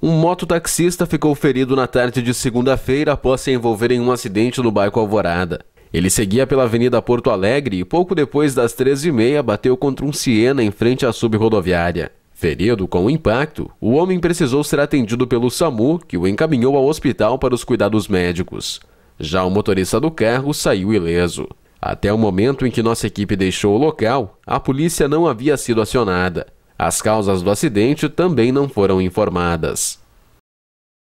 Um mototaxista ficou ferido na tarde de segunda-feira após se envolver em um acidente no bairro Alvorada. Ele seguia pela Avenida Porto Alegre e pouco depois das 13h30 bateu contra um Siena em frente à subrodoviária. Ferido com o impacto, o homem precisou ser atendido pelo SAMU, que o encaminhou ao hospital para os cuidados médicos. Já o motorista do carro saiu ileso. Até o momento em que nossa equipe deixou o local, a polícia não havia sido acionada. As causas do acidente também não foram informadas.